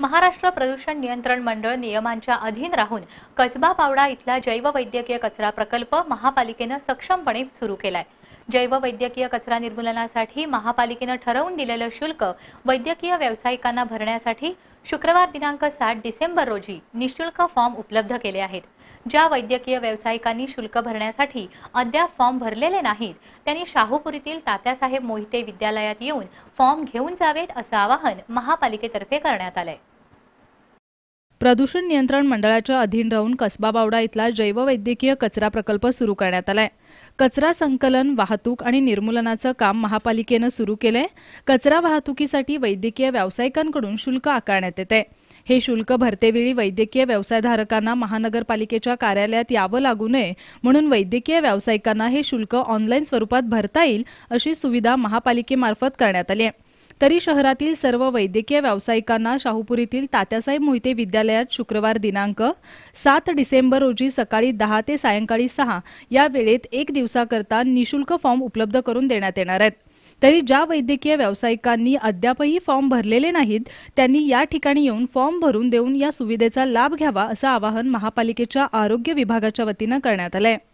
महाराष्ट्र प्रदूषण नियंत्रण मंडळ नियमांच्या अधीन राहून कसबा पावडा इथला जैववैद्यकीय कचरा प्रकल्प महापालिकेनं सक्षमपणे सुरू केलाय जैववैद्यकीय कचरा निर्मूलनासाठी महापालिकेनं ठरवून दिलेलं शुल्क वैद्यकीय व्यावसायिकांना भरण्यासाठी शुक्रवार दिनांक सात डिसेंबर रोजी निशुल्क फॉर्म उपलब्ध केले आहेत ज्या वैद्यकीय व्यावसायिकांनी शुल्क भरण्यासाठी अद्याप फॉर्म भरलेले नाहीत त्यांनी शाहूपुरीतील तात्यासाहेब मोहिते विद्यालयात येऊन फॉर्म घेऊन जावेत असं आवाहन महापालिकेतर्फे करण्यात आलंय प्रदूषण नियंत्रण मंडळाच्या अधीन राहून कसबा बावडा इथला जैववैद्यकीय कचरा प्रकल्प सुरू करण्यात आलाय कचरा संकलन वाहतूक आणि निर्मूलनाचं काम महापालिकेनं सुरू केलंय कचरा वाहतुकीसाठी वैद्यकीय व्यावसायिकांकडून शुल्क आकारण्यात येते हे शुल्क भरतेवेळी वैद्यकीय व्यवसायधारकांना महानगरपालिकेच्या कार्यालयात यावं लागू नये म्हणून वैद्यकीय व्यावसायिकांना हे शुल्क ऑनलाईन स्वरूपात भरता येईल अशी सुविधा महापालिकेमार्फत करण्यात आली आहे तरी शहरातील सर्व वैद्यकीय व्यावसायिकांना शाहूपुरीतील तात्यासाहेब मोहिते विद्यालयात शुक्रवार दिनांक सात डिसेंबर रोजी सकाळी दहा ते सायंकाळी सहा या वेळेत एक दिवसाकरता निशुल्क फॉर्म उपलब्ध करून देण्यात येणार आहेत तरी ज्या वैद्यकीय व्यावसायिकांनी अद्यापही फॉर्म भरलेले नाहीत त्यांनी या ठिकाणी येऊन फॉर्म भरून देऊन या सुविधेचा लाभ घ्यावा असं आवाहन महापालिकेच्या आरोग्य विभागाच्या वतीनं करण्यात आलं आहे